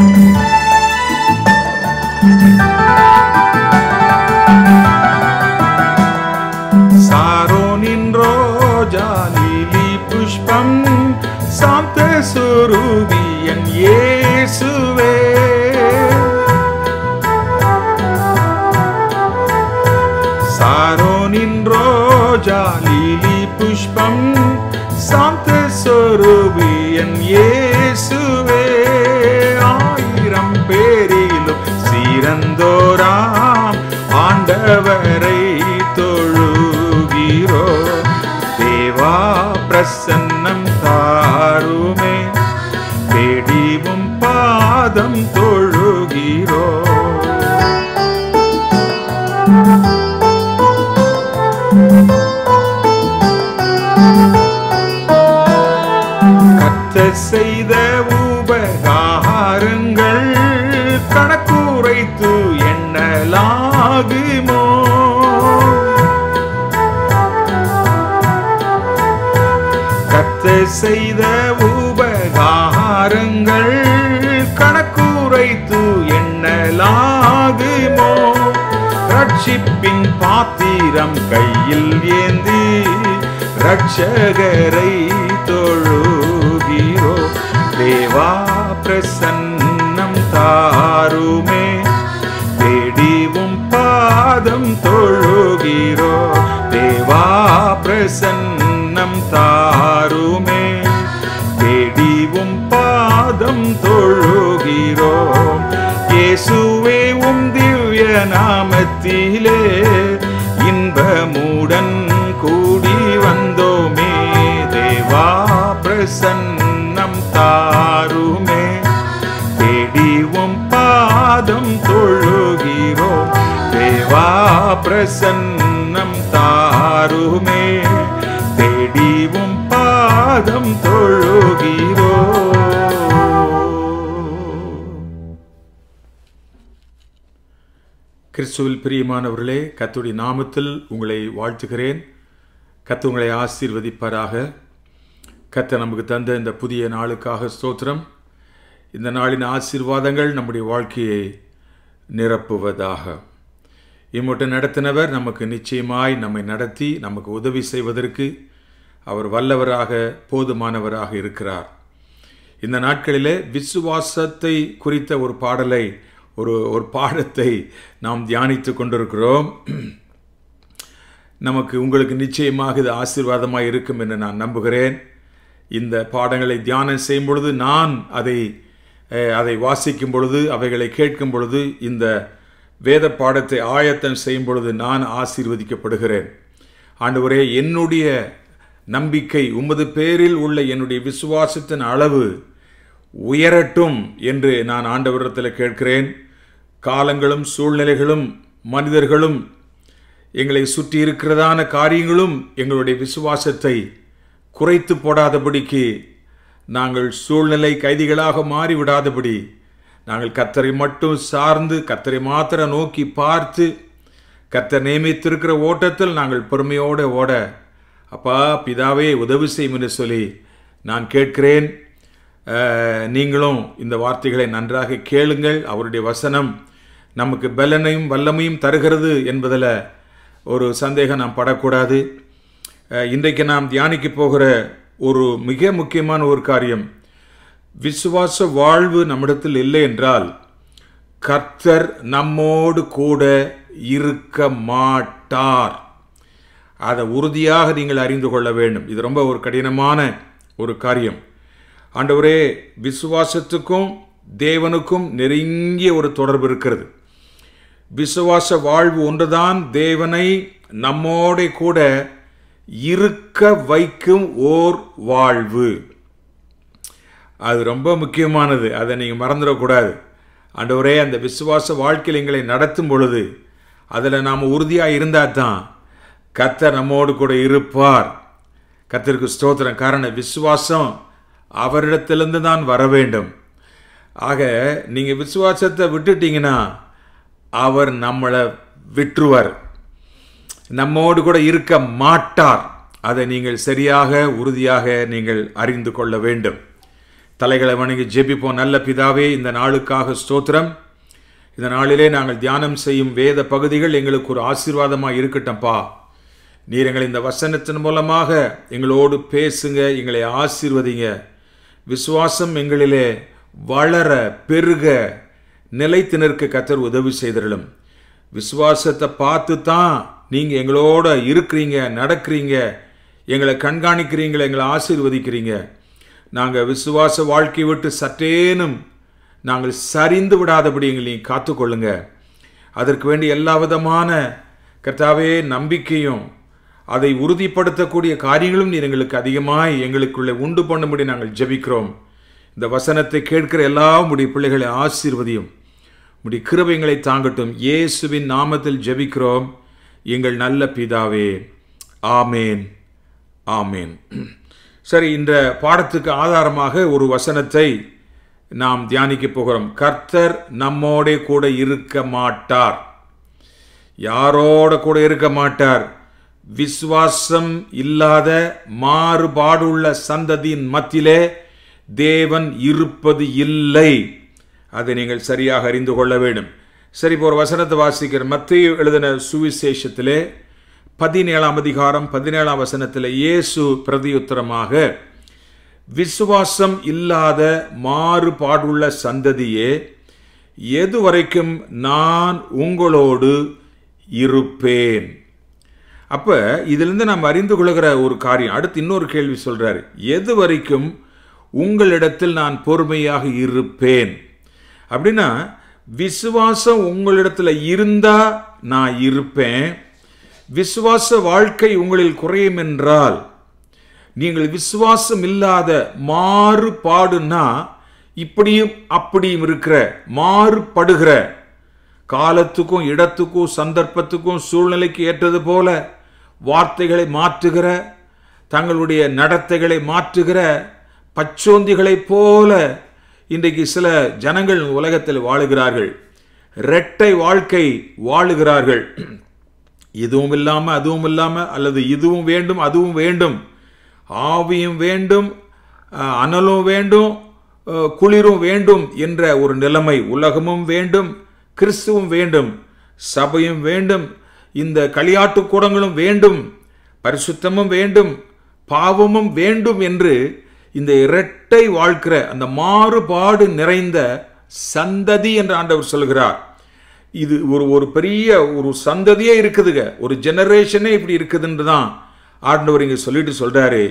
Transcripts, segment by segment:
Thank you. கணக்குரைத்து என்னலாகுமோ கத்த செய்த உபகாரங்கள் கணக்குரைத்து எண்ணலாகுமோ ரட்சிப்பின் பாத்திரம் கையில் ஏந்தி ரட்சகரை தொழுகிறோ தேவா பிரசன்ன ळुविरो देवा प्रसन्न பிரசன்னம் தாருமே தேடிவும் பாதம் தொழுகிறோ கிறிஸ்துவில் பிரியமானவர்களே கத்துடைய நாமத்தில் உங்களை வாழ்த்துகிறேன் கத்து உங்களை ஆசீர்வதிப்பாராக கத்த நமக்கு தந்த இந்த புதிய நாளுக்காக ஸ்தோத்திரம் இந்த நாளின் ஆசீர்வாதங்கள் நம்முடைய வாழ்க்கையை நிரப்புவதாக இம்மட்டும் நடத்தினவர் நமக்கு நிச்சயமாய் நம்மை நடத்தி நமக்கு உதவி செய்வதற்கு அவர் வல்லவராக போதுமானவராக இருக்கிறார் இந்த நாட்களிலே விசுவாசத்தை குறித்த ஒரு பாடலை ஒரு ஒரு பாடத்தை நாம் தியானித்து கொண்டிருக்கிறோம் நமக்கு உங்களுக்கு நிச்சயமாக இது ஆசீர்வாதமாக இருக்கும் என்று நான் நம்புகிறேன் இந்த பாடங்களை தியானம் செய்யும் பொழுது நான் அதை அதை வாசிக்கும் பொழுது அவைகளை கேட்கும் பொழுது இந்த வேத பாடத்தை ஆயத்தம் செய்யும் பொழுது நான் ஆசீர்வதிக்கப்படுகிறேன் ஆண்டவரே என்னுடைய நம்பிக்கை உமது பேரில் உள்ள என்னுடைய விசுவாசத்தின் அளவு உயரட்டும் என்று நான் ஆண்டவரிடத்தில் கேட்கிறேன் காலங்களும் சூழ்நிலைகளும் மனிதர்களும் எங்களை சுற்றி இருக்கிறதான காரியங்களும் எங்களுடைய விசுவாசத்தை குறைத்து போடாதபடிக்கு நாங்கள் சூழ்நிலை கைதிகளாக மாறிவிடாதபடி நாங்கள் கத்தரை மட்டும் சார்ந்து கத்தரை மாத்திர நோக்கி பார்த்து கத்தர் நியமித்திருக்கிற ஓட்டத்தில் நாங்கள் பொறுமையோடு ஓட அப்பா பிதாவே உதவி செய்யும் என்று சொல்லி நான் கேட்கிறேன் நீங்களும் இந்த வார்த்தைகளை நன்றாக கேளுங்கள் அவருடைய வசனம் நமக்கு பலனையும் வல்லமையும் தருகிறது என்பதில் ஒரு சந்தேகம் நாம் படக்கூடாது இன்றைக்கு நாம் தியானிக்கு போகிற ஒரு மிக முக்கியமான ஒரு காரியம் விசுவாச வாழ்வு நம்மிடத்தில் இல்லை என்றால் கர்த்தர் நம்மோடு கூட இருக்க மாட்டார் அதை உறுதியாக நீங்கள் அறிந்து கொள்ள வேண்டும் இது ரொம்ப ஒரு கடினமான ஒரு காரியம் ஆண்டவரே விசுவாசத்துக்கும் தேவனுக்கும் நெருங்கிய ஒரு தொடர்பு இருக்கிறது விசுவாச வாழ்வு ஒன்றுதான் தேவனை நம்மோட கூட இருக்க வைக்கும் ஓர் வாழ்வு அது ரொம்ப முக்கியமானது அதை நீங்கள் மறந்துடக்கூடாது அன்றுவரே அந்த விசுவாச வாழ்க்கையில் எங்களை நடத்தும் பொழுது அதில் நாம் உறுதியாக இருந்தால் தான் கத்தர் நம்மோடு கூட இருப்பார் கத்தருக்கு ஸ்தோத்திரம் காரணம் விசுவாசம் அவரிடத்திலிருந்து தான் வர வேண்டும் ஆக நீங்கள் விசுவாசத்தை விட்டுட்டிங்கன்னா அவர் நம்மளை விற்றுவர் நம்மோடு கூட இருக்க மாட்டார் அதை நீங்கள் சரியாக உறுதியாக நீங்கள் அறிந்து கொள்ள வேண்டும் தலைகளை வணங்கி ஜெபிப்போம் நல்ல பிதாவே இந்த நாளுக்காக ஸ்தோத்திரம் இந்த நாளிலே நாங்கள் தியானம் செய்யும் வேத பகுதிகள் எங்களுக்கு ஒரு ஆசீர்வாதமாக இருக்கட்டும்ப்பா நீர் எங்களை இந்த வசனத்தின் மூலமாக எங்களோடு பேசுங்க எங்களை ஆசீர்வதிங்க விசுவாசம் எங்களிலே வளர பெருக நிலைத்து நிற்க கத்தர் உதவி செய்திடலும் விசுவாசத்தை பார்த்து தான் நீங்கள் எங்களோட இருக்கிறீங்க நடக்கிறீங்க எங்களை கண்காணிக்கிறீங்களே எங்களை ஆசீர்வதிக்கிறீங்க நாங்கள் விசுவாச வாழ்க்கை விட்டு சற்றேனும் நாங்கள் சரிந்து விடாதபடி எங்களை காத்துக்கொள்ளுங்க அதற்கு வேண்டி எல்லா விதமான கர்த்தாவே நம்பிக்கையும் அதை உறுதிப்படுத்தக்கூடிய காரியங்களும் நீர் எங்களுக்கு அதிகமாய் எங்களுக்குள்ளே உண்டு பண்ணும்படி நாங்கள் ஜபிக்கிறோம் இந்த வசனத்தை கேட்கிற எல்லா உடைய பிள்ளைகளை ஆசீர்வதியும் உடைய கிருபைங்களை தாங்கட்டும் இயேசுவின் நாமத்தில் ஜபிக்கிறோம் எங்கள் நல்ல பிதாவே ஆமேன் ஆமேன் சரி இந்த பாடத்துக்கு ஆதாரமாக ஒரு வசனத்தை நாம் தியானிக்க போகிறோம் கர்த்தர் நம்மோட கூட இருக்க மாட்டார் யாரோட கூட இருக்க மாட்டார் விஸ்வாசம் இல்லாத மாறுபாடுள்ள சந்ததியின் மத்தியிலே தேவன் இருப்பது இல்லை அதை நீங்கள் சரியாக அறிந்து கொள்ள வேண்டும் சரி இப்போ ஒரு வசனத்தை வாசிக்கிற மத்திய எழுதின சுவிசேஷத்திலே பதினேழாம் அதிகாரம் பதினேழாம் வசனத்தில் இயேசு பிரதியுத்தரமாக விசுவாசம் இல்லாத மாறுபாடுள்ள சந்ததியே எது வரைக்கும் நான் உங்களோடு இருப்பேன் அப்போ இதிலிருந்து நாம் அறிந்து கொள்கிற ஒரு காரியம் அடுத்து இன்னொரு கேள்வி சொல்கிறாரு எது வரைக்கும் உங்களிடத்தில் நான் பொறுமையாக இருப்பேன் அப்படின்னா விசுவாசம் உங்களிடத்தில் இருந்தால் நான் இருப்பேன் விசுவாச வாழ்க்கை உங்களில் குறையும் என்றால் நீங்கள் விசுவாசம் இல்லாத மாறுபாடுனா இப்படியும் அப்படியும் இருக்கிற மாறுபடுகிற காலத்துக்கும் இடத்துக்கும் சந்தர்ப்பத்துக்கும் சூழ்நிலைக்கு ஏற்றது போல வார்த்தைகளை மாற்றுகிற தங்களுடைய நடத்தைகளை மாற்றுகிற பச்சோந்திகளைப் போல இன்றைக்கு சில ஜனங்கள் உலகத்தில் வாழுகிறார்கள் இரட்டை வாழ்க்கை வாழுகிறார்கள் இதுவும் இல்லாமல் அதுவும் இல்லாமல் அல்லது இதுவும் வேண்டும் அதுவும் வேண்டும் ஆவியும் வேண்டும் அனலும் வேண்டும் குளிரும் வேண்டும் என்ற ஒரு நிலைமை உலகமும் வேண்டும் கிறிஸ்துவும் வேண்டும் சபையும் வேண்டும் இந்த களியாட்டு கூடங்களும் வேண்டும் பரிசுத்தமும் வேண்டும் பாவமும் வேண்டும் என்று இந்த இரட்டை வாழ்க்கிற அந்த மாறுபாடு நிறைந்த சந்ததி என்று ஆண்டவர் சொல்கிறார் இது ஒரு ஒரு பெரிய ஒரு சந்ததியே இருக்குதுங்க ஒரு ஜெனரேஷனே இப்படி இருக்குதுன்னு தான் ஆண்டவர் இங்கே சொல்லிட்டு சொல்கிறாரு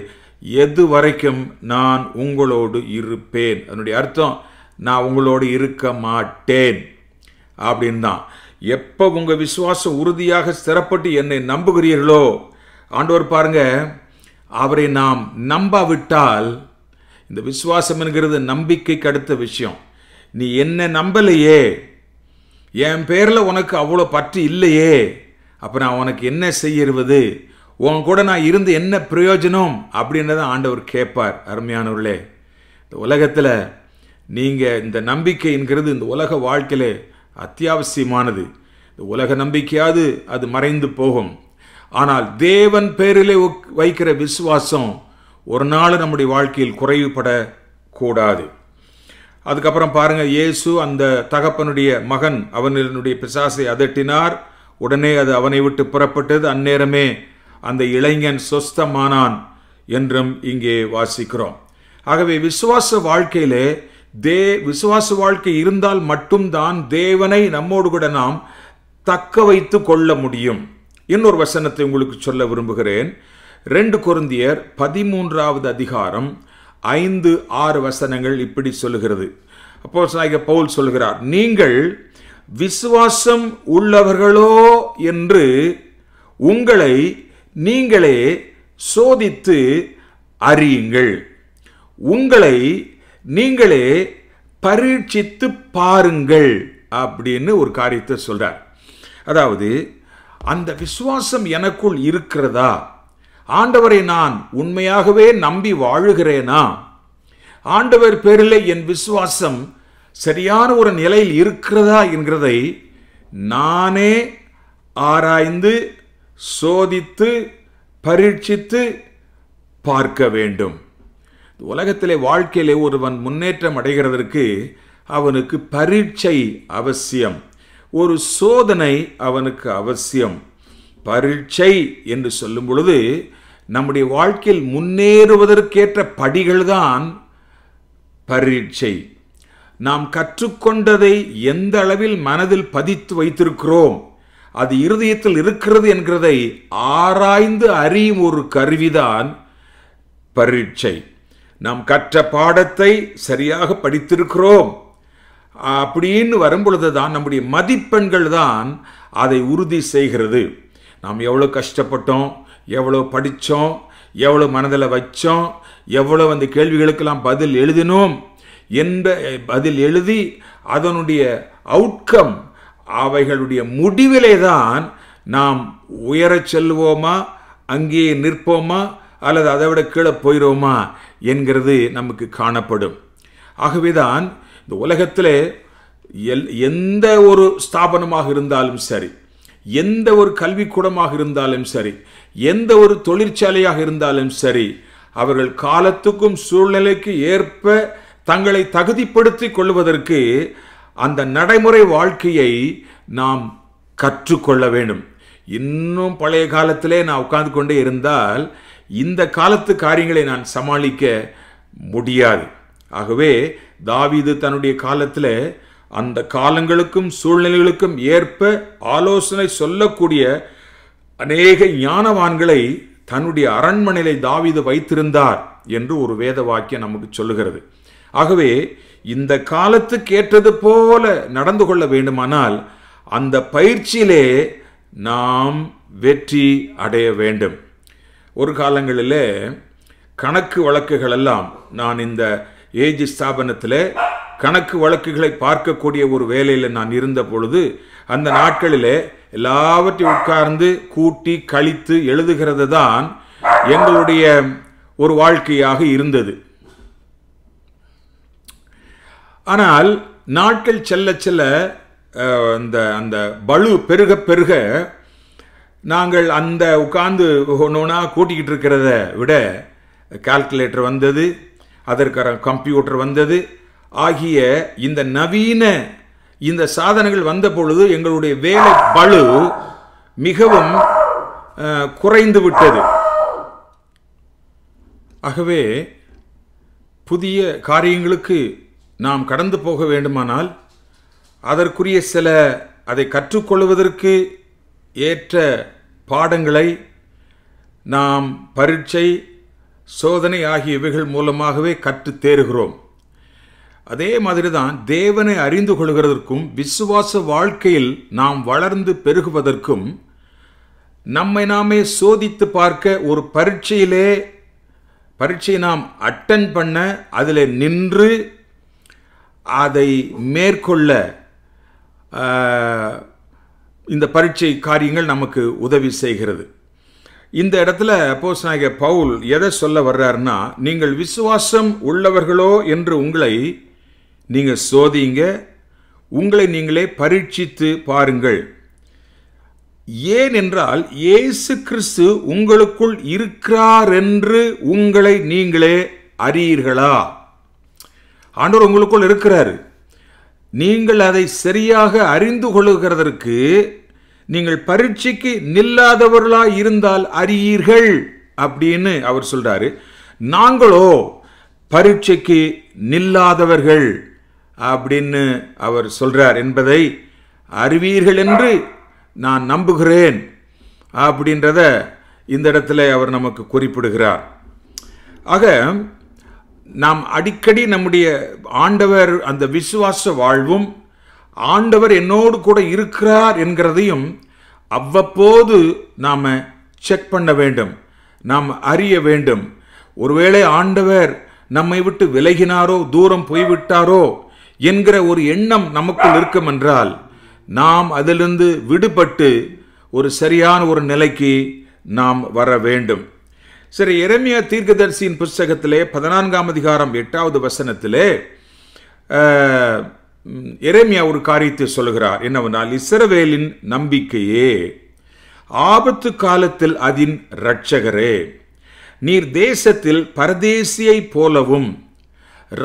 எது வரைக்கும் நான் உங்களோடு இருப்பேன் அதனுடைய அர்த்தம் நான் உங்களோடு இருக்க மாட்டேன் அப்படின்னு தான் எப்போ உங்கள் விசுவாசம் உறுதியாக ஸ்திரப்பட்டு என்னை நம்புகிறீர்களோ ஆண்டவர் பாருங்க அவரை நாம் நம்பாவிட்டால் இந்த விசுவாசம் என்கிறது நம்பிக்கைக்கு அடுத்த விஷயம் நீ என்ன நம்பலையே என் பேரில் உனக்கு அவ்வளோ பற்று இல்லையே அப்போ நான் உனக்கு என்ன செய்யறது உன் கூட நான் இருந்து என்ன பிரயோஜனம் அப்படின்றத ஆண்டவர் கேட்பார் அருமையானவர்களே இந்த உலகத்தில் நீங்கள் இந்த நம்பிக்கைங்கிறது இந்த உலக வாழ்க்கையில் அத்தியாவசியமானது இந்த உலக நம்பிக்கையாவது அது மறைந்து போகும் ஆனால் தேவன் பேரிலே வைக்கிற விசுவாசம் ஒரு நாள் நம்முடைய வாழ்க்கையில் குறைவுபடக்கூடாது அதுக்கப்புறம் பாருங்கள் இயேசு அந்த தகப்பனுடைய மகன் அவனுடைய பிசாசை அதட்டினார் உடனே அது அவனை விட்டு புறப்பட்டது அந்நேரமே அந்த இளைஞன் சொஸ்தமானான் என்றும் இங்கே வாசிக்கிறோம் ஆகவே விசுவாச வாழ்க்கையிலே தே விசுவாச வாழ்க்கை இருந்தால் மட்டும்தான் தேவனை நம்மோடு கூட நாம் தக்க வைத்து கொள்ள முடியும் இன்னொரு வசனத்தை உங்களுக்கு சொல்ல விரும்புகிறேன் ரெண்டு குருந்தியர் பதிமூன்றாவது அதிகாரம் ஐந்து ஆறு வசனங்கள் இப்படி சொல்லுகிறது அப்போ பவுல் சொல்கிறார் நீங்கள் விசுவாசம் உள்ளவர்களோ என்று உங்களை நீங்களே சோதித்து அறியுங்கள் உங்களை நீங்களே பரீட்சித்து பாருங்கள் அப்படின்னு ஒரு காரியத்தை சொல்கிறார் அதாவது அந்த விசுவாசம் எனக்குள் இருக்கிறதா ஆண்டவரை நான் உண்மையாகவே நம்பி வாழுகிறேனா ஆண்டவர் பேரில் என் விசுவாசம் சரியான ஒரு நிலையில் இருக்கிறதா என்கிறதை நானே ஆராய்ந்து சோதித்து பரீட்சித்து பார்க்க வேண்டும் உலகத்திலே வாழ்க்கையிலே ஒருவன் முன்னேற்றம் அடைகிறதற்கு அவனுக்கு பரீட்சை அவசியம் ஒரு சோதனை அவனுக்கு அவசியம் பரீட்சை என்று சொல்லும் பொழுது நம்முடைய வாழ்க்கையில் முன்னேறுவதற்கேற்ற படிகள்தான் பரீட்சை நாம் கற்றுக்கொண்டதை எந்த அளவில் மனதில் பதித்து வைத்திருக்கிறோம் அது இருதயத்தில் இருக்கிறது என்கிறதை ஆராய்ந்து அறியும் ஒரு கருவிதான் பரீட்சை நாம் கற்ற பாடத்தை சரியாக படித்திருக்கிறோம் அப்படின்னு வரும்பொழுது தான் நம்முடைய மதிப்பெண்கள் தான் அதை உறுதி செய்கிறது நாம் எவ்வளோ கஷ்டப்பட்டோம் எவ்வளோ படித்தோம் எவ்வளோ மனதில் வச்சோம் எவ்வளோ அந்த கேள்விகளுக்கெல்லாம் பதில் எழுதினோம் என்ற பதில் எழுதி அதனுடைய அவுட்கம் அவைகளுடைய முடிவிலே தான் நாம் உயரச் செல்வோமா அங்கேயே நிற்போமா அல்லது அதை விட கீழே போயிடுவோமா என்கிறது நமக்கு காணப்படும் ஆகவேதான் இந்த உலகத்தில் எல் எந்த ஒரு ஸ்தாபனமாக இருந்தாலும் சரி எந்த ஒரு கல்விக்கூடமாக இருந்தாலும் சரி எந்த ஒரு தொழிற்சாலையாக இருந்தாலும் சரி அவர்கள் காலத்துக்கும் சூழ்நிலைக்கு ஏற்ப தங்களை தகுதிப்படுத்தி கொள்வதற்கு அந்த நடைமுறை வாழ்க்கையை நாம் கற்றுக்கொள்ள வேண்டும் இன்னும் பழைய காலத்திலே நான் உட்கார்ந்து கொண்டே இருந்தால் இந்த காலத்து காரியங்களை நான் சமாளிக்க முடியாது ஆகவே தாவிது தன்னுடைய காலத்தில் அந்த காலங்களுக்கும் சூழ்நிலைகளுக்கும் ஏற்ப ஆலோசனை சொல்லக்கூடிய அநேக ஞானவான்களை தன்னுடைய அரண்மனையை தாவிது வைத்திருந்தார் என்று ஒரு வேத வாக்கியம் நமக்கு சொல்லுகிறது ஆகவே இந்த காலத்துக்கு ஏற்றது போல நடந்து கொள்ள வேண்டுமானால் அந்த பயிற்சியிலே நாம் வெற்றி அடைய வேண்டும் ஒரு காலங்களில் கணக்கு வழக்குகள் எல்லாம் நான் இந்த ஏஜ் ஸ்தாபனத்தில் கணக்கு வழக்குகளை பார்க்கக்கூடிய ஒரு வேலையில் நான் இருந்த பொழுது அந்த நாட்களிலே எல்லாவற்றையும் உட்கார்ந்து கூட்டி கழித்து எழுதுகிறது தான் எங்களுடைய ஒரு வாழ்க்கையாக இருந்தது ஆனால் நாட்கள் செல்ல செல்ல அந்த அந்த பழு பெருக பெருக நாங்கள் அந்த உட்கார்ந்து ஒன்றுனா கூட்டிக்கிட்டு இருக்கிறத விட கால்குலேட்டர் வந்தது அதற்கான கம்ப்யூட்டர் வந்தது ஆகிய இந்த நவீன இந்த சாதனங்கள் வந்த பொழுது எங்களுடைய வேலை பழு மிகவும் குறைந்து விட்டது ஆகவே புதிய காரியங்களுக்கு நாம் கடந்து போக வேண்டுமானால் அதற்குரிய சில அதை கற்றுக்கொள்வதற்கு ஏற்ற பாடங்களை நாம் பரீட்சை சோதனை ஆகியவைகள் மூலமாகவே கற்று தேறுகிறோம் அதே மாதிரி தான் தேவனை அறிந்து கொள்கிறதற்கும் விசுவாச வாழ்க்கையில் நாம் வளர்ந்து பெருகுவதற்கும் நம்மை நாமே சோதித்து பார்க்க ஒரு பரீட்சையிலே பரீட்சையை நாம் அட்டன் பண்ண அதில் நின்று அதை மேற்கொள்ள இந்த பரீட்சை காரியங்கள் நமக்கு உதவி செய்கிறது இந்த இடத்துல அப்போஸ் நாயக பவுல் எதை சொல்ல வர்றாருன்னா நீங்கள் விசுவாசம் உள்ளவர்களோ என்று உங்களை நீங்கள் சோதிங்க உங்களை நீங்களே பரீட்சித்து பாருங்கள் ஏனென்றால் இயேசு கிறிஸ்து உங்களுக்குள் இருக்கிறார் என்று உங்களை நீங்களே அறியீர்களா ஆண்டவர் உங்களுக்குள் இருக்கிறாரு நீங்கள் அதை சரியாக அறிந்து கொள்கிறதற்கு நீங்கள் பரீட்சைக்கு நில்லாதவர்களா இருந்தால் அறியீர்கள் அப்படின்னு அவர் சொல்றாரு நாங்களோ பரீட்சைக்கு நில்லாதவர்கள் அப்படின்னு அவர் சொல்கிறார் என்பதை அறிவீர்கள் என்று நான் நம்புகிறேன் அப்படின்றத இந்த இடத்துல அவர் நமக்கு குறிப்பிடுகிறார் ஆக நாம் அடிக்கடி நம்முடைய ஆண்டவர் அந்த விசுவாச வாழ்வும் ஆண்டவர் என்னோடு கூட இருக்கிறார் என்கிறதையும் அவ்வப்போது நாம் செக் பண்ண வேண்டும் நாம் அறிய வேண்டும் ஒருவேளை ஆண்டவர் நம்மை விட்டு விலகினாரோ தூரம் போய்விட்டாரோ என்கிற ஒரு எண்ணம் நமக்குள் இருக்கும் என்றால் நாம் அதிலிருந்து விடுபட்டு ஒரு சரியான ஒரு நிலைக்கு நாம் வர வேண்டும் சரி எரமியா தீர்க்கதரிசியின் புஸ்தகத்திலே பதினான்காம் அதிகாரம் எட்டாவது வசனத்திலே எரேமியா ஒரு காரியத்தை சொல்கிறார் என்னவென்றால் இஸ்ரவேலின் நம்பிக்கையே ஆபத்து காலத்தில் அதன் இரட்சகரே நீர் தேசத்தில் பரதேசியை போலவும்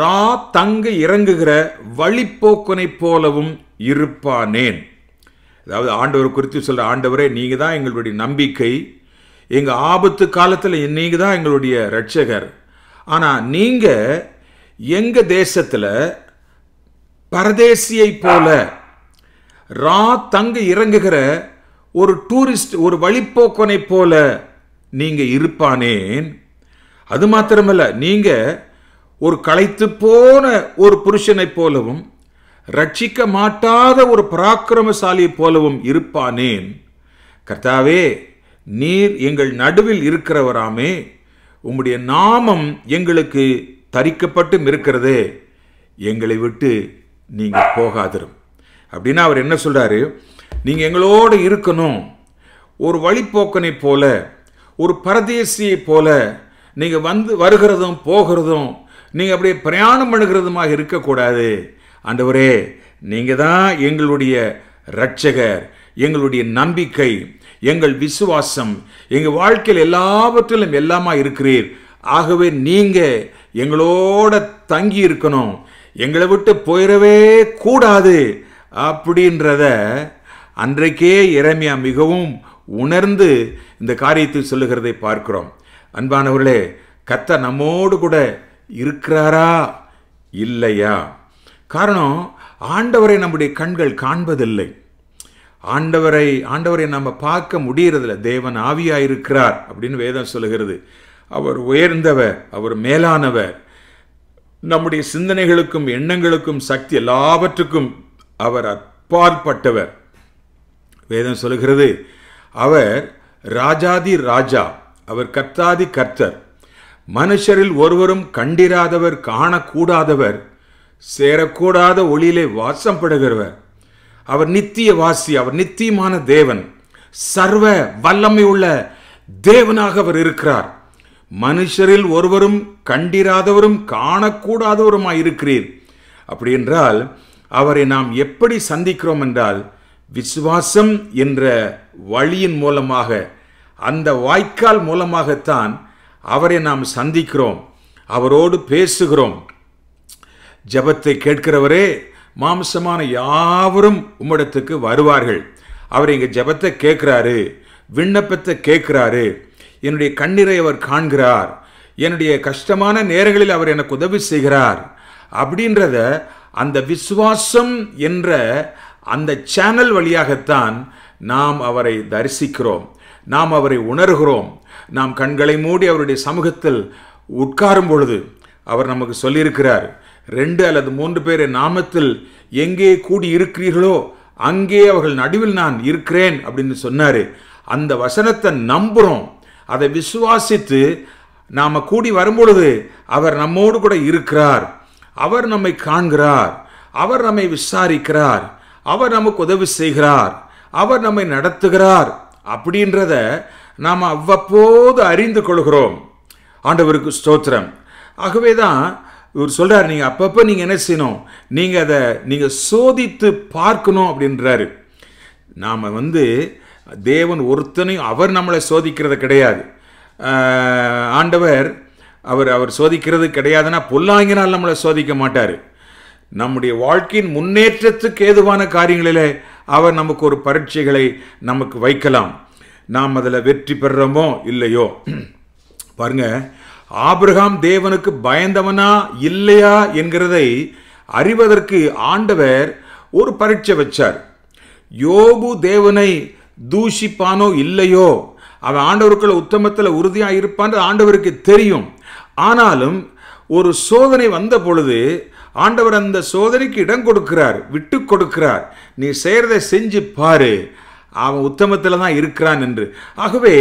ரா தங்கு இறங்குகிற வழிப்போக்கனை போலவும் இருப்பானேன் அதாவது ஆண்டவர் குறித்து சொல்கிற ஆண்டவரே நீங்கள் தான் எங்களுடைய நம்பிக்கை எங்கள் ஆபத்து காலத்தில் நீங்கள் தான் எங்களுடைய ரட்சகர் ஆனால் நீங்கள் எங்கள் தேசத்தில் பரதேசியை போல ரா தங்கு இறங்குகிற ஒரு டூரிஸ்ட் ஒரு வழிப்போக்கனை போல நீங்கள் இருப்பானேன் அது மாத்திரமல்ல நீங்கள் ஒரு களைத்து போன ஒரு புருஷனைப் போலவும் ரட்சிக்க மாட்டாத ஒரு பராக்கிரமசாலியை போலவும் இருப்பானேன் கர்த்தாவே நீர் எங்கள் நடுவில் இருக்கிறவராமே உம்முடைய நாமம் எங்களுக்கு தரிக்கப்பட்டும் இருக்கிறது எங்களை விட்டு நீங்கள் போகாதிரும் அப்படின்னா அவர் என்ன சொல்கிறாரு நீங்கள் எங்களோடு இருக்கணும் ஒரு வழிப்போக்கனை போல ஒரு பரதேசியை போல நீங்கள் வந்து வருகிறதும் போகிறதும் நீங்கள் அப்படியே பிரயாணம் பண்ணுகிறதுமாக இருக்கக்கூடாது ஆண்டவரே நீங்கள் தான் எங்களுடைய இரட்சகர் எங்களுடைய நம்பிக்கை எங்கள் விசுவாசம் எங்கள் வாழ்க்கையில் எல்லாவற்றிலும் எல்லாமா இருக்கிறீர் ஆகவே நீங்கள் எங்களோட தங்கி இருக்கணும் எங்களை விட்டு போயிடவே கூடாது அப்படின்றத அன்றைக்கே இறமையா மிகவும் உணர்ந்து இந்த காரியத்தை சொல்லுகிறதை பார்க்கிறோம் அன்பானவர்களே கத்த நம்மோடு கூட இருக்கிறாரா இல்லையா காரணம் ஆண்டவரை நம்முடைய கண்கள் காண்பதில்லை ஆண்டவரை ஆண்டவரை நம்ம பார்க்க முடியறதில்ல தேவன் ஆவியாக இருக்கிறார் அப்படின்னு வேதம் சொல்லுகிறது அவர் உயர்ந்தவர் அவர் மேலானவர் நம்முடைய சிந்தனைகளுக்கும் எண்ணங்களுக்கும் சக்தி எல்லாவற்றுக்கும் அவர் அப்பாற்பட்டவர் வேதம் சொல்லுகிறது அவர் ராஜாதி ராஜா அவர் கர்த்தாதி கர்த்தர் மனுஷரில் ஒருவரும் கண்டிராதவர் காணக்கூடாதவர் சேரக்கூடாத ஒளியிலே வாசம் படுகிறவர் அவர் நித்திய வாசி அவர் நித்தியமான தேவன் சர்வ வல்லமை உள்ள தேவனாக அவர் இருக்கிறார் மனுஷரில் ஒருவரும் கண்டிராதவரும் காணக்கூடாதவருமாய் இருக்கிறீர் அப்படி என்றால் அவரை நாம் எப்படி சந்திக்கிறோம் என்றால் விசுவாசம் என்ற வழியின் மூலமாக அந்த வாய்க்கால் மூலமாகத்தான் அவரை நாம் சந்திக்கிறோம் அவரோடு பேசுகிறோம் ஜபத்தை கேட்கிறவரே மாம்சமான யாவரும் உம்மிடத்துக்கு வருவார்கள் அவர் எங்கள் ஜபத்தை கேட்குறாரு விண்ணப்பத்தை கேட்குறாரு என்னுடைய கண்ணீரை அவர் காண்கிறார் என்னுடைய கஷ்டமான நேரங்களில் அவர் எனக்கு உதவி செய்கிறார் அப்படின்றத அந்த விசுவாசம் என்ற அந்த சேனல் வழியாகத்தான் நாம் அவரை தரிசிக்கிறோம் நாம் அவரை உணர்கிறோம் நாம் கண்களை மூடி அவருடைய சமூகத்தில் உட்காரும் பொழுது அவர் நமக்கு சொல்லியிருக்கிறார் ரெண்டு அல்லது மூன்று பேரை நாமத்தில் எங்கே கூடி இருக்கிறீர்களோ அங்கே அவர்கள் நடுவில் நான் இருக்கிறேன் அப்படின்னு சொன்னார் அந்த வசனத்தை நம்புகிறோம் அதை விசுவாசித்து நாம் கூடி வரும்பொழுது அவர் நம்மோடு கூட இருக்கிறார் அவர் நம்மை காண்கிறார் அவர் நம்மை விசாரிக்கிறார் அவர் நமக்கு உதவி செய்கிறார் அவர் நம்மை நடத்துகிறார் அப்படின்றத நாம் அவ்வப்போது அறிந்து கொள்கிறோம் ஆண்டவருக்கு ஸ்தோத்திரம் ஆகவே தான் இவர் சொல்கிறார் நீங்கள் அப்பப்போ நீங்கள் என்ன செய்யணும் நீங்கள் அதை நீங்கள் சோதித்து பார்க்கணும் அப்படின்றாரு நாம் வந்து தேவன் ஒருத்தனையும் அவர் நம்மளை சோதிக்கிறது கிடையாது ஆண்டவர் அவர் அவர் சோதிக்கிறது கிடையாதுன்னா பொல்லாங்கினால் நம்மளை சோதிக்க மாட்டார் நம்முடைய வாழ்க்கையின் முன்னேற்றத்துக்கு ஏதுவான காரியங்களில் அவர் நமக்கு ஒரு பரீட்சைகளை நமக்கு வைக்கலாம் நாம் அதில் வெற்றி பெறமோ இல்லையோ பாருங்க ஆபிரகாம் தேவனுக்கு பயந்தவனா இல்லையா என்கிறதை அறிவதற்கு ஆண்டவர் ஒரு பரீட்சை வச்சார் யோபு தேவனை தூஷிப்பானோ இல்லையோ அவன் ஆண்டவருக்குள்ள உத்தமத்தில் உறுதியாக இருப்பான் ஆண்டவருக்கு தெரியும் ஆனாலும் ஒரு சோதனை வந்த பொழுது ஆண்டவர் அந்த சோதனைக்கு இடம் கொடுக்கிறார் விட்டு கொடுக்கிறார் நீ செய்கிறத செஞ்சு பாரு அவன் உத்தமத்தில் தான் இருக்கிறான் என்று ஆகவே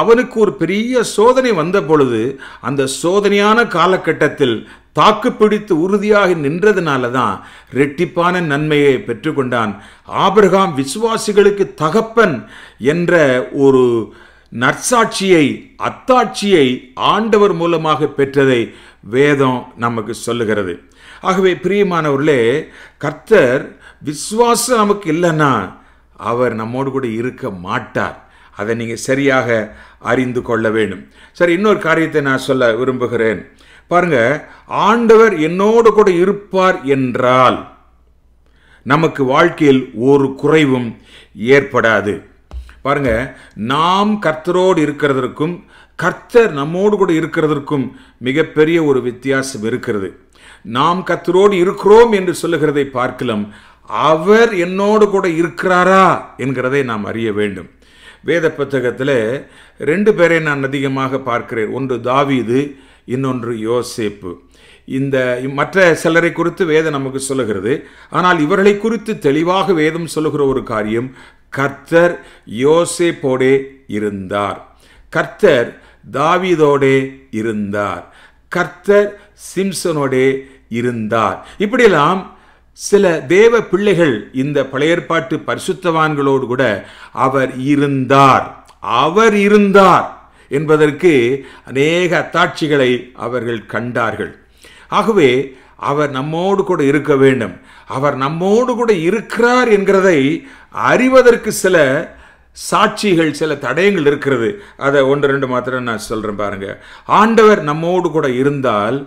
அவனுக்கு ஒரு பெரிய சோதனை வந்த பொழுது அந்த சோதனையான காலகட்டத்தில் தாக்கு பிடித்து உறுதியாக நின்றதுனால தான் ரெட்டிப்பான நன்மையை பெற்றுக்கொண்டான் ஆபிரகாம் விசுவாசிகளுக்கு தகப்பன் என்ற ஒரு நற்சாட்சியை அத்தாட்சியை ஆண்டவர் மூலமாக பெற்றதை வேதம் நமக்கு சொல்லுகிறது ஆகவே பிரியமானவர்களே கர்த்தர் விசுவாசம் நமக்கு இல்லைன்னா அவர் நம்மோடு கூட இருக்க மாட்டார் அதை நீங்கள் சரியாக அறிந்து கொள்ள வேண்டும் சரி இன்னொரு காரியத்தை நான் சொல்ல விரும்புகிறேன் பாருங்க ஆண்டவர் என்னோடு கூட இருப்பார் என்றால் நமக்கு வாழ்க்கையில் ஒரு குறைவும் ஏற்படாது பாருங்க நாம் கர்த்தரோடு இருக்கிறதற்கும் கர்த்தர் நம்மோடு கூட இருக்கிறதற்கும் மிகப்பெரிய ஒரு வித்தியாசம் இருக்கிறது நாம் கர்த்தரோடு இருக்கிறோம் என்று சொல்லுகிறதை பார்க்கலாம் அவர் என்னோடு கூட இருக்கிறாரா என்கிறதை நாம் அறிய வேண்டும் வேத புத்தகத்தில் ரெண்டு பேரை நான் அதிகமாக பார்க்கிறேன் ஒன்று தாவீது இன்னொன்று யோசேப்பு இந்த மற்ற சிலரை குறித்து வேதம் நமக்கு சொல்லுகிறது ஆனால் இவர்களை குறித்து தெளிவாக வேதம் சொல்லுகிற ஒரு காரியம் கர்த்தர் யோசேப்போடே இருந்தார் கர்த்தர் தாவிதோடே இருந்தார் கர்த்தர் சிம்சனோடே இருந்தார் இப்படியெல்லாம் சில தேவ பிள்ளைகள் இந்த பழையற்பாட்டு பரிசுத்தவான்களோடு கூட அவர் இருந்தார் அவர் இருந்தார் என்பதற்கு அநேக அத்தாட்சிகளை அவர்கள் கண்டார்கள் ஆகவே அவர் நம்மோடு கூட இருக்க வேண்டும் அவர் நம்மோடு கூட இருக்கிறார் என்கிறதை அறிவதற்கு சில சாட்சிகள் சில தடயங்கள் இருக்கிறது அதை ஒன்று ரெண்டு மாத்திரம் நான் சொல்கிறேன் பாருங்கள் ஆண்டவர் நம்மோடு கூட இருந்தால்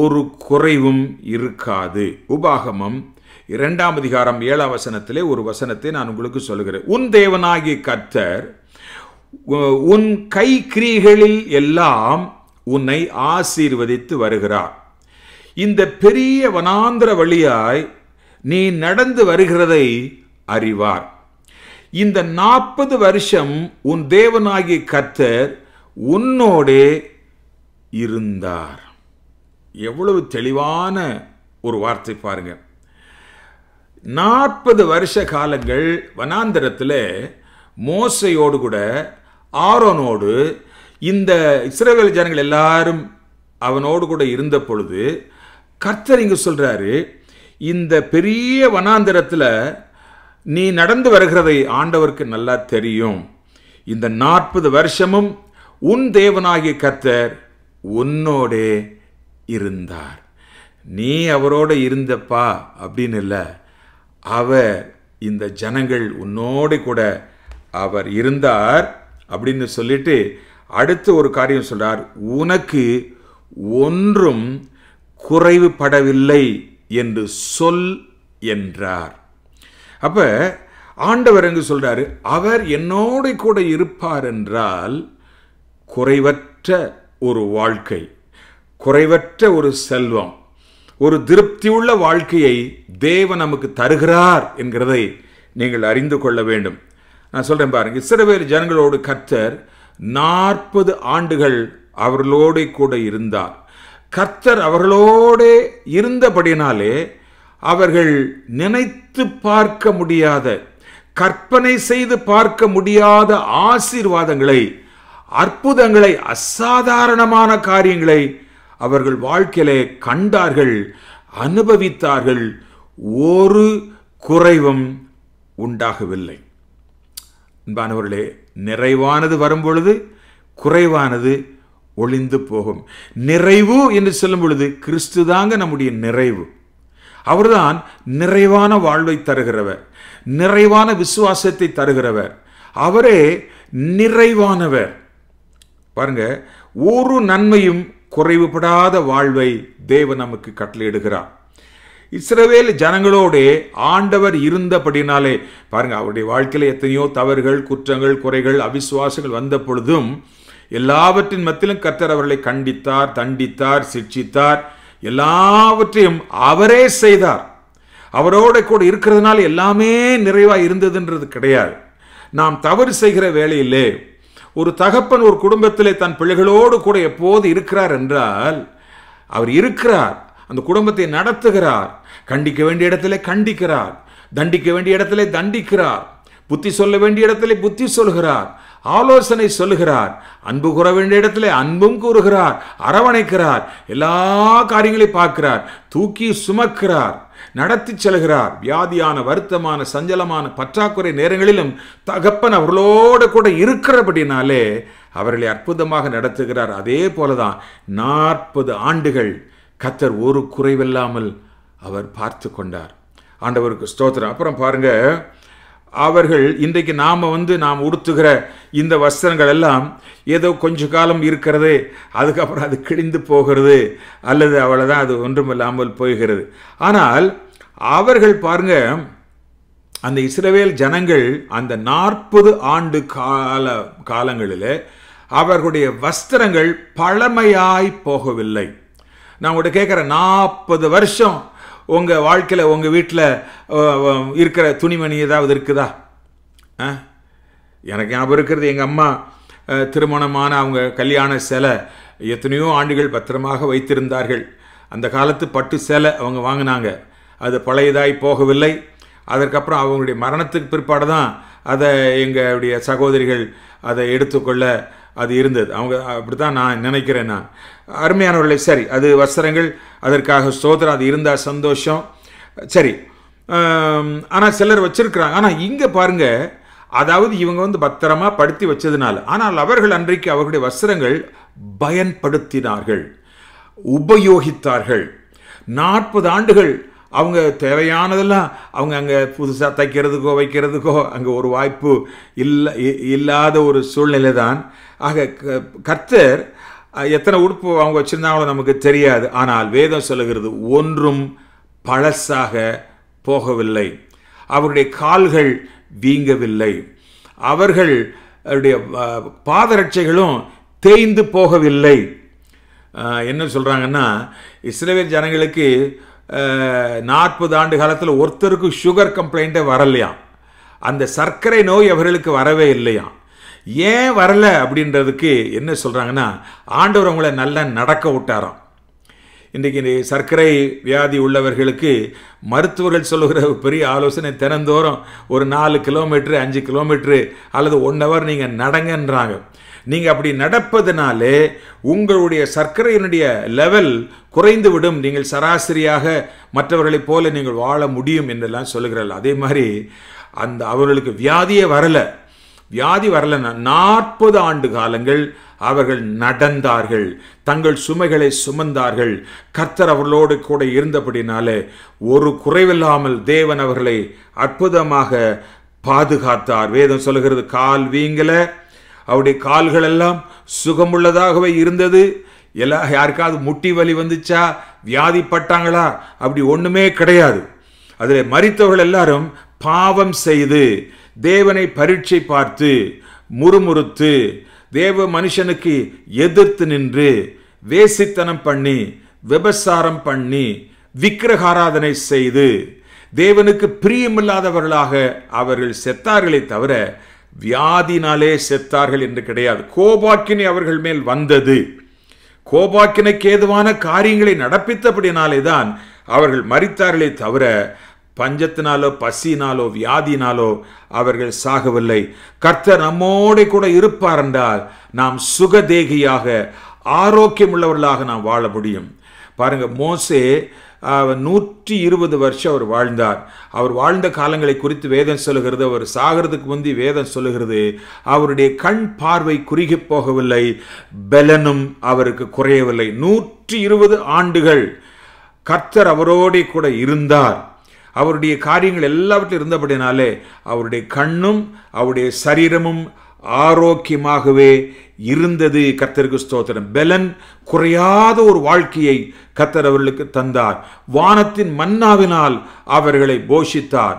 ஒரு குறைவும் இருக்காது உபாகமம் இரண்டாம் அதிகாரம் ஏழாம் வசனத்திலே ஒரு வசனத்தை நான் உங்களுக்கு சொல்கிறேன் உன் தேவனாகிய கர்த்தர் உன் கை கிரீகளில் எல்லாம் உன்னை ஆசீர்வதித்து வருகிறார் இந்த பெரிய வனாந்திர வழியாய் நீ நடந்து வருகிறதை அறிவார் இந்த நாற்பது வருஷம் உன் தேவனாகிய கர்த்தர் உன்னோடே இருந்தார் எவ்வளவு தெளிவான ஒரு வார்த்தை பாருங்க நாற்பது வருஷ காலங்கள் வனாந்திரத்தில் மோசையோடு கூட ஆரோனோடு இந்த இஸ்ரேல் ஜனங்கள் எல்லாரும் அவனோடு கூட இருந்த பொழுது கர்த்தர் இங்கே சொல்கிறாரு இந்த பெரிய வனாந்திரத்தில் நீ நடந்து வருகிறதை ஆண்டவருக்கு நல்லா தெரியும் இந்த நாற்பது வருஷமும் உன் தேவனாகிய கத்தர் உன்னோடே இருந்தார் நீ அவரோட இருந்தப்பா அப்படின்னு இல்லை அவர் இந்த ஜனங்கள் உன்னோடு கூட அவர் இருந்தார் அப்படின்னு சொல்லிட்டு அடுத்து ஒரு காரியம் சொல்கிறார் உனக்கு ஒன்றும் குறைவுபடவில்லை என்று சொல் என்றார் அப்போ ஆண்டவர் என்று சொல்கிறாரு அவர் என்னோடு கூட இருப்பார் என்றால் குறைவற்ற ஒரு வாழ்க்கை குறைவற்ற ஒரு செல்வம் ஒரு திருப்தியுள்ள வாழ்க்கையை தேவன் நமக்கு தருகிறார் என்கிறதை நீங்கள் அறிந்து கொள்ள வேண்டும் நான் சொல்கிறேன் பாருங்க இஸ்ரவேல் ஜனங்களோடு கர்த்தர் நாற்பது ஆண்டுகள் அவர்களோடு கூட இருந்தார் கர்த்தர் அவர்களோடு இருந்தபடினாலே அவர்கள் நினைத்து பார்க்க முடியாத கற்பனை செய்து பார்க்க முடியாத ஆசீர்வாதங்களை அற்புதங்களை அசாதாரணமான காரியங்களை அவர்கள் வாழ்க்கையிலே கண்டார்கள் அனுபவித்தார்கள் ஒரு குறைவும் உண்டாகவில்லை அன்பானவர்களே நிறைவானது வரும்பொழுது குறைவானது ஒளிந்து போகும் நிறைவு என்று சொல்லும் பொழுது கிறிஸ்து தாங்க நம்முடைய நிறைவு அவர்தான் நிறைவான வாழ்வை தருகிறவர் நிறைவான விசுவாசத்தை தருகிறவர் அவரே நிறைவானவர் பாருங்க ஒரு நன்மையும் குறைவுபடாத வாழ்வை தேவன் நமக்கு கட்டளையிடுகிறார் இஸ்ரவேல் ஜனங்களோடே ஆண்டவர் இருந்தபடினாலே பாருங்க அவருடைய வாழ்க்கையில் எத்தனையோ தவறுகள் குற்றங்கள் குறைகள் அவிசுவாசங்கள் வந்த பொழுதும் எல்லாவற்றின் மத்தியிலும் கர்த்தர் அவர்களை கண்டித்தார் தண்டித்தார் சிக்ஷித்தார் எல்லாவற்றையும் அவரே செய்தார் அவரோட கூட இருக்கிறதுனால எல்லாமே நிறைவாக இருந்ததுன்றது கிடையாது நாம் தவறு செய்கிற வேலையிலே ஒரு தகப்பன் ஒரு குடும்பத்திலே தன் பிள்ளைகளோடு கூட எப்போது இருக்கிறார் என்றால் அவர் இருக்கிறார் அந்த குடும்பத்தை நடத்துகிறார் கண்டிக்க வேண்டிய இடத்துல கண்டிக்கிறார் தண்டிக்க வேண்டிய இடத்துல தண்டிக்கிறார் புத்தி சொல்ல வேண்டிய இடத்துல புத்தி சொல்கிறார் ஆலோசனை சொல்லுகிறார் அன்பு கூற வேண்டிய இடத்துல அன்பும் கூறுகிறார் அரவணைக்கிறார் எல்லா காரியங்களையும் பார்க்கிறார் தூக்கி சுமக்கிறார் நடத்தி செல்கிறார் வியாதியான வருத்தமான சஞ்சலமான பற்றாக்குறை நேரங்களிலும் தகப்பன் அவர்களோடு கூட இருக்கிறபடினாலே அவர்களை அற்புதமாக நடத்துகிறார் அதே போலதான் நாற்பது ஆண்டுகள் கத்தர் ஒரு குறைவில்லாமல் அவர் பார்த்து கொண்டார் ஆண்டவருக்கு ஸ்தோத்திரம் அப்புறம் பாருங்கள் அவர்கள் இன்றைக்கு நாம் வந்து நாம் உடுத்துகிற இந்த வஸ்திரங்கள் எல்லாம் ஏதோ கொஞ்ச காலம் இருக்கிறது அதுக்கப்புறம் அது கிழிந்து போகிறது அல்லது அவ்வளோதான் அது ஒன்றுமில்லாமல் போகிறது ஆனால் அவர்கள் பாருங்க அந்த இஸ்ரேவேல் ஜனங்கள் அந்த நாற்பது ஆண்டு கால காலங்களில் அவர்களுடைய வஸ்திரங்கள் பழமையாய் போகவில்லை நான் உங்கள்கிட்ட கேட்குற நாற்பது வருஷம் உங்கள் வாழ்க்கையில் உங்கள் வீட்டில் இருக்கிற துணிமணி ஏதாவது இருக்குதா எனக்கு ஞாபகம் இருக்கிறது எங்கள் அம்மா திருமணமான அவங்க கல்யாண சிலை எத்தனையோ ஆண்டுகள் பத்திரமாக வைத்திருந்தார்கள் அந்த காலத்து பட்டு சேலை அவங்க வாங்கினாங்க அது பழையதாய் போகவில்லை அதற்கப்புறம் அவங்களுடைய மரணத்துக்கு பிற்பாடு தான் அதை எங்களுடைய சகோதரிகள் அதை எடுத்துக்கொள்ள அது இருந்தது அவங்க அப்படி தான் நான் நினைக்கிறேன் நான் அருமையானவர்களை சரி அது வஸ்திரங்கள் அதற்காக சோதரம் அது இருந்தால் சந்தோஷம் சரி ஆனால் சிலர் வச்சுருக்கிறாங்க ஆனால் இங்கே பாருங்கள் அதாவது இவங்க வந்து பத்திரமா படுத்தி வச்சதுனால ஆனால் அவர்கள் அன்றைக்கு அவர்களுடைய வஸ்திரங்கள் பயன்படுத்தினார்கள் உபயோகித்தார்கள் நாற்பது ஆண்டுகள் அவங்க தேவையானதெல்லாம் அவங்க அங்கே புதுசாக தைக்கிறதுக்கோ வைக்கிறதுக்கோ அங்கே ஒரு வாய்ப்பு இல்லை இல்லாத ஒரு சூழ்நிலை தான் ஆக கர்த்தர் எத்தனை உடுப்பு அவங்க வச்சுருந்தாங்களோ நமக்கு தெரியாது ஆனால் வேதம் சொல்லுகிறது ஒன்றும் பழசாக போகவில்லை அவருடைய கால்கள் வீங்கவில்லை அவர்கள் அவருடைய பாதரட்சைகளும் தேய்ந்து போகவில்லை என்ன சொல்கிறாங்கன்னா இஸ்ரேல் ஜனங்களுக்கு நாற்பது ஆண்டு காலத்தில் ஒருத்தருக்கு சுகர் கம்ப்ளைண்ட்டே வரலையாம் அந்த சர்க்கரை நோய் அவர்களுக்கு வரவே இல்லையாம் ஏன் வரல அப்படின்றதுக்கு என்ன சொல்கிறாங்கன்னா ஆண்டவர் அவங்கள நல்லா நடக்க விட்டாராம் இன்றைக்கி சர்க்கரை வியாதி உள்ளவர்களுக்கு மருத்துவர்கள் சொல்லுகிற பெரிய ஆலோசனை தினந்தோறும் ஒரு நாலு கிலோமீட்ரு அஞ்சு கிலோமீட்ரு அல்லது ஒன் ஹவர் நீங்கள் நடங்கன்றாங்க நீங்கள் அப்படி நடப்பதனாலே உங்களுடைய சர்க்கரையினுடைய லெவல் குறைந்துவிடும் நீங்கள் சராசரியாக மற்றவர்களைப் போல நீங்கள் வாழ முடியும் என்றெல்லாம் சொல்கிறார் அதே மாதிரி அந்த அவர்களுக்கு வியாதியே வரலை வியாதி வரலன்னா நாற்பது ஆண்டு காலங்கள் அவர்கள் நடந்தார்கள் தங்கள் சுமைகளை சுமந்தார்கள் கர்த்தர் அவர்களோடு கூட இருந்தபடினாலே ஒரு குறைவில்லாமல் தேவன் அவர்களை அற்புதமாக பாதுகாத்தார் வேதம் சொல்கிறது கால் வீங்கலை அவருடைய கால்களெல்லாம் சுகமுள்ளதாகவே இருந்தது எல்லா யாருக்காவது முட்டி வலி வந்துச்சா வியாதிப்பட்டாங்களா அப்படி ஒன்றுமே கிடையாது அதில் மறித்தவர்கள் எல்லாரும் பாவம் செய்து தேவனை பரீட்சை பார்த்து முறுமுறுத்து தேவ மனுஷனுக்கு எதிர்த்து நின்று வேசித்தனம் பண்ணி விபசாரம் பண்ணி விக்கிரகாராதனை செய்து தேவனுக்கு பிரியமில்லாதவர்களாக அவர்கள் செத்தார்களே தவிர வியாதினாலே செத்தார்கள் என்று கிடையாது கோபாக்கினை அவர்கள் மேல் வந்தது கோபாக்கினைக்கு ஏதுவான காரியங்களை நடப்பித்தபடினாலே தான் அவர்கள் மறித்தார்களே தவிர பஞ்சத்தினாலோ பசினாலோ வியாதினாலோ அவர்கள் சாகவில்லை கர்த்தர் நம்மோடு கூட இருப்பார் என்றால் நாம் சுகதேகியாக ஆரோக்கியம் உள்ளவர்களாக நாம் வாழ முடியும் பாருங்க மோசே நூற்றி இருபது வருஷம் அவர் வாழ்ந்தார் அவர் வாழ்ந்த காலங்களை குறித்து வேதம் சொல்லுகிறது அவர் சாகிறதுக்கு முந்தி வேதம் சொல்லுகிறது அவருடைய கண் பார்வை குறுகி போகவில்லை பலனும் அவருக்கு குறையவில்லை நூற்றி இருபது ஆண்டுகள் கர்த்தர் அவரோடே கூட இருந்தார் அவருடைய காரியங்கள் எல்லாவற்றிலும் இருந்தபடினாலே அவருடைய கண்ணும் அவருடைய சரீரமும் ஆரோக்கியமாகவே இருந்தது கத்தருக்கு ஸ்தோத்திரம் பெலன் குறையாத ஒரு வாழ்க்கையை கத்தர் அவர்களுக்கு தந்தார் வானத்தின் மன்னாவினால் அவர்களை போஷித்தார்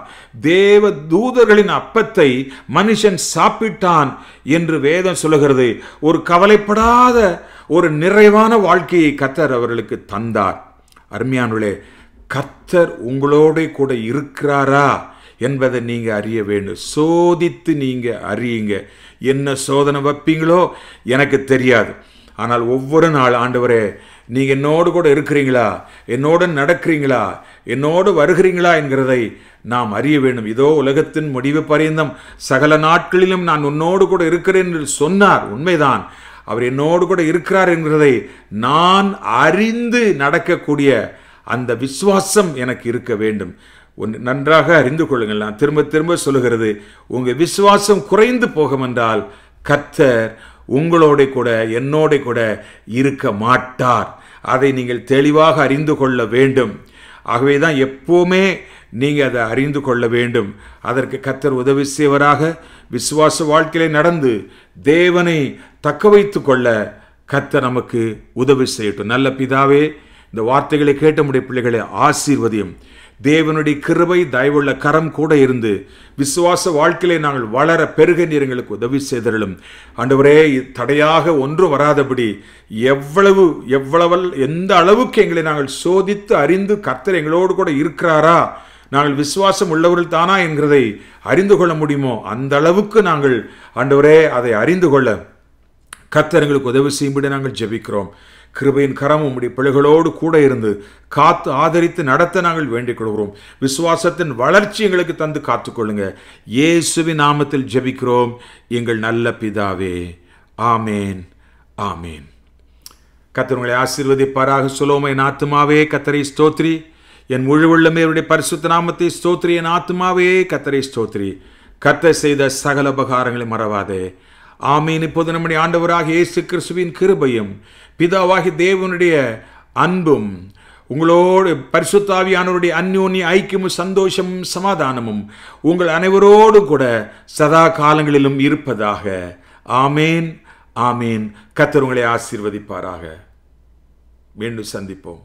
தேவ தூதர்களின் அப்பத்தை மனுஷன் சாப்பிட்டான் என்று வேதம் சொல்கிறது ஒரு கவலைப்படாத ஒரு நிறைவான வாழ்க்கையை கத்தர் அவர்களுக்கு தந்தார் அருமையானுளே கத்தர் உங்களோட கூட இருக்கிறாரா என்பதை நீங்கள் அறிய வேண்டும் சோதித்து நீங்கள் அறியுங்க என்ன சோதனை வைப்பீங்களோ எனக்கு தெரியாது ஆனால் ஒவ்வொரு நாள் ஆண்டவரே நீங்கள் என்னோடு கூட இருக்கிறீங்களா என்னோடு நடக்கிறீங்களா என்னோடு வருகிறீங்களா என்கிறதை நாம் அறிய வேண்டும் இதோ உலகத்தின் முடிவு பரியந்தம் சகல நாட்களிலும் நான் உன்னோடு கூட இருக்கிறேன் என்று சொன்னார் உண்மைதான் அவர் என்னோடு கூட இருக்கிறார் என்கிறதை நான் அறிந்து நடக்கக்கூடிய அந்த விசுவாசம் எனக்கு இருக்க வேண்டும் ஒன்று நன்றாக அறிந்து கொள்ளுங்கள் நான் திரும்ப திரும்ப சொல்லுகிறது உங்கள் விசுவாசம் குறைந்து போகமென்றால் கத்தர் உங்களோட கூட என்னோட கூட இருக்க மாட்டார் அதை நீங்கள் தெளிவாக அறிந்து கொள்ள வேண்டும் ஆகவே தான் எப்போவுமே நீங்கள் அதை அறிந்து கொள்ள வேண்டும் அதற்கு கத்தர் உதவி செய்வராக விசுவாச வாழ்க்கையிலே நடந்து தேவனை தக்க வைத்து கொள்ள கத்தர் நமக்கு உதவி செய்யட்டும் நல்ல பிதாவே இந்த வார்த்தைகளை கேட்ட முடிய பிள்ளைகளை ஆசீர்வதியும் தேவனுடைய கிருபை தயவுள்ள கரம் கூட இருந்து விசுவாச வாழ்க்கையிலே நாங்கள் வளர பெருக நீர் எங்களுக்கு உதவி செய்தருளும் அன்றுவரே தடையாக ஒன்றும் வராதபடி எவ்வளவு எவ்வளவல் எந்த அளவுக்கு எங்களை நாங்கள் சோதித்து அறிந்து கர்த்தர் எங்களோடு கூட இருக்கிறாரா நாங்கள் விசுவாசம் உள்ளவர்கள் தானா என்கிறதை அறிந்து கொள்ள முடியுமோ அந்த அளவுக்கு நாங்கள் அன்றுவரே அதை அறிந்து கொள்ள கர்த்தர் எங்களுக்கு உதவி செய்யும்படி நாங்கள் ஜெபிக்கிறோம் கிருபையின் கரம் உம்முடைய பிள்ளைகளோடு கூட இருந்து காத்து ஆதரித்து நடத்த நாங்கள் வேண்டிக் கொள்கிறோம் விசுவாசத்தின் வளர்ச்சி எங்களுக்கு தந்து காத்துக்கொள்ளுங்க இயேசுவி நாமத்தில் ஜெபிக்கிறோம் எங்கள் நல்ல பிதாவே ஆமேன் ஆமேன் கத்தருங்களை உங்களை ஆசீர்வதிப்பாராக சுலோமை நாத்துமாவே ஆத்துமாவே கத்தரை ஸ்தோத்ரி என் முழு உள்ளமே அவருடைய பரிசுத்த நாமத்தை ஸ்தோத்ரி என் ஆத்துமாவே கத்தரை ஸ்தோத்ரி கத்தை செய்த சகல உபகாரங்களை மறவாதே ஆமீன் இப்போது நம்முடைய ஆண்டவராக இயேசு கிறிஸ்துவின் கிருபையும் பிதாவாகி தேவனுடைய அன்பும் உங்களோடு பரிசுத்தாவியானவருடைய அந்யோன்ய ஐக்கியமும் சந்தோஷமும் சமாதானமும் உங்கள் அனைவரோடு கூட சதா காலங்களிலும் இருப்பதாக ஆமேன் ஆமேன் கத்தர் உங்களை ஆசீர்வதிப்பாராக மீண்டும் சந்திப்போம்